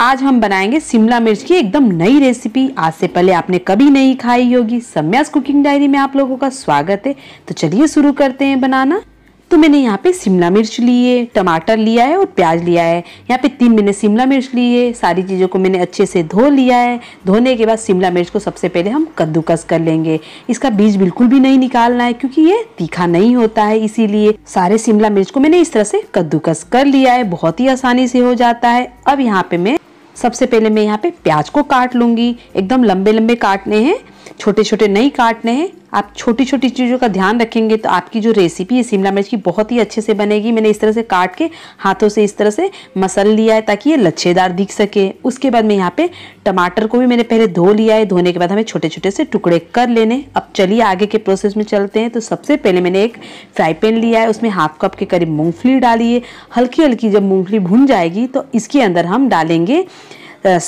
आज हम बनाएंगे शिमला मिर्च की एकदम नई रेसिपी आज से पहले आपने कभी नहीं खाई होगी सम्यास कुकिंग डायरी में आप लोगों का स्वागत है तो चलिए शुरू करते हैं बनाना तो मैंने यहाँ पे शिमला मिर्च लिए टमाटर लिया है और प्याज लिया है यहाँ पे तीन मैंने शिमला मिर्च लिए सारी चीज़ों को मैंने अच्छे से धो लिया है धोने के बाद शिमला मिर्च को सबसे पहले हम कद्दूकस कर लेंगे इसका बीज बिल्कुल भी नहीं निकालना है क्योंकि ये तीखा नहीं होता है इसीलिए सारे शिमला मिर्च को मैंने इस तरह से कद्दूकस कर लिया है बहुत ही आसानी से हो जाता है अब यहाँ पे मैं सबसे पहले मैं यहाँ पे प्याज को काट लूँगी एकदम लंबे लंबे काटने हैं छोटे छोटे नहीं काटने हैं आप छोटी छोटी चीज़ों का ध्यान रखेंगे तो आपकी जो रेसिपी है शिमला मिर्च की बहुत ही अच्छे से बनेगी मैंने इस तरह से काट के हाथों से इस तरह से मसल लिया है ताकि ये लच्छेदार दिख सके उसके बाद मैं यहाँ पे टमाटर को भी मैंने पहले धो लिया है धोने के बाद हमें छोटे छोटे से टुकड़े कर लेने अब चलिए आगे के प्रोसेस में चलते हैं तो सबसे पहले मैंने एक फ्राई पैन लिया है उसमें हाफ कप के करीब मूँगफली डाली है हल्की हल्की जब मूँगफली भुन जाएगी तो इसके अंदर हम डालेंगे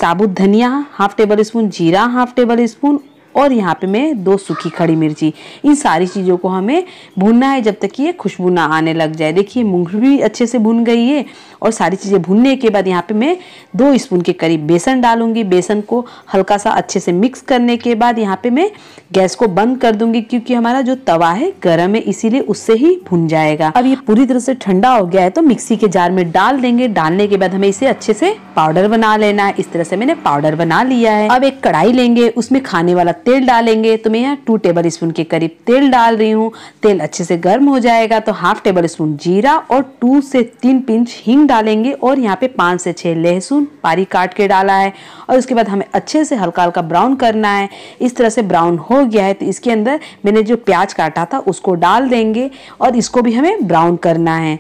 साबुत धनिया हाफ टेबल स्पून जीरा हाफ टेबल स्पून और यहाँ पे मैं दो सूखी खड़ी मिर्ची इन सारी चीज़ों को हमें भूनना है जब तक कि ये खुशबू ना आने लग जाए देखिए मूँग भी अच्छे से भुन गई है और सारी चीज़ें भूनने के बाद यहाँ पे मैं दो स्पून के करीब बेसन डालूंगी बेसन को हल्का सा अच्छे से मिक्स करने के बाद यहाँ पे मैं गैस को बंद कर दूंगी क्योंकि हमारा जो तवा है गर्म है इसीलिए उससे ही भुन जाएगा अब ये पूरी तरह से ठंडा हो गया है तो मिक्सी के जार में डाल देंगे डालने के बाद हमें इसे अच्छे से पाउडर बना लेना है इस तरह से मैंने पाउडर बना लिया है अब एक कढ़ाई लेंगे उसमें खाने वाला तेल डालेंगे तो मैं यहाँ टू टेबल स्पून के करीब तेल डाल रही हूँ तेल अच्छे से गर्म हो जाएगा तो हाफ टेबल स्पून जीरा और टू से तीन पिंच हींग डालेंगे और यहाँ पे पाँच से छः लहसुन पारी काट के डाला है और उसके बाद हमें अच्छे से हल्का हल्का ब्राउन करना है इस तरह से ब्राउन हो गया है तो इसके अंदर मैंने जो प्याज काटा था उसको डाल देंगे और इसको भी हमें ब्राउन करना है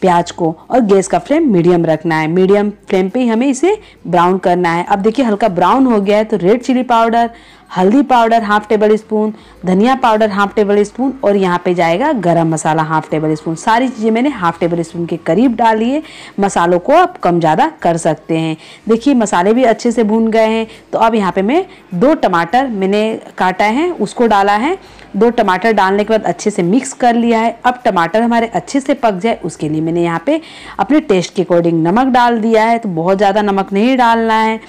प्याज को और गैस का फ्लेम मीडियम रखना है मीडियम फ्लेम पे ही हमें इसे ब्राउन करना है अब देखिए हल्का ब्राउन हो गया है तो रेड चिली पाउडर हल्दी पाउडर हाफ टेबल स्पून धनिया पाउडर हाफ टेबल स्पून और यहाँ पे जाएगा गरम मसाला हाफ टेबल स्पून सारी चीज़ें मैंने हाफ टेबल स्पून के करीब डाल लिए मसालों को आप कम ज़्यादा कर सकते हैं देखिए मसाले भी अच्छे से भून गए हैं तो अब यहाँ पे मैं दो टमाटर मैंने काटा है उसको डाला है दो टमाटर डालने के बाद अच्छे से मिक्स कर लिया है अब टमाटर हमारे अच्छे से पक जाए उसके लिए मैंने यहाँ पे अपने टेस्ट के अकॉर्डिंग नमक डाल दिया है तो बहुत ज़्यादा नमक नहीं डालना है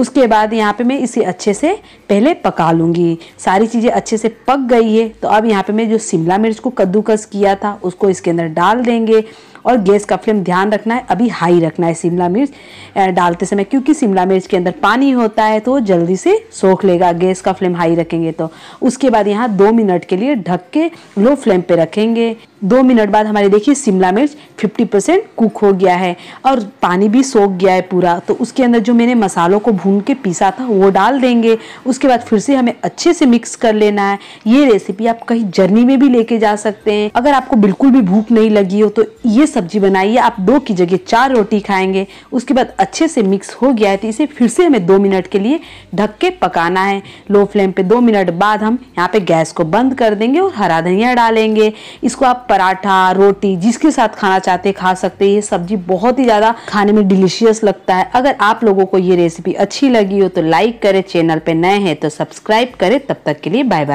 उसके बाद यहाँ पे मैं इसे अच्छे से पहले पका लूँगी सारी चीज़ें अच्छे से पक गई है तो अब यहाँ पे मैं जो शिमला मिर्च को कद्दूकस किया था उसको इसके अंदर डाल देंगे और गैस का फ्लेम ध्यान रखना है अभी हाई रखना है शिमला मिर्च डालते समय क्योंकि शिमला मिर्च के अंदर पानी होता है तो जल्दी से सोख लेगा गैस का फ्लेम हाई रखेंगे तो उसके बाद यहाँ दो मिनट के लिए ढक के लो फ्लेम पे रखेंगे दो मिनट बाद हमारे देखिए शिमला मिर्च 50 परसेंट कुक हो गया है और पानी भी सोख गया है पूरा तो उसके अंदर जो मैंने मसालों को भून के पीसा था वो डाल देंगे उसके बाद फिर से हमें अच्छे से मिक्स कर लेना है ये रेसिपी आप कहीं जर्नी में भी लेके जा सकते हैं अगर आपको बिल्कुल भी भूख नहीं लगी हो तो ये सब्जी बनाई है आप दो की जगह चार रोटी खाएंगे उसके बाद अच्छे से मिक्स हो गया है तो इसे फिर से हमें दो मिनट के लिए ढक के पकाना है लो फ्लेम पे दो मिनट बाद हम यहाँ पे गैस को बंद कर देंगे और हरा धनिया डालेंगे इसको आप पराठा रोटी जिसके साथ खाना चाहते खा सकते ये सब्जी बहुत ही ज़्यादा खाने में डिलीशियस लगता है अगर आप लोगों को ये रेसिपी अच्छी लगी हो तो लाइक करें चैनल पर नए हैं तो सब्सक्राइब करें तब तक के लिए बाय बाय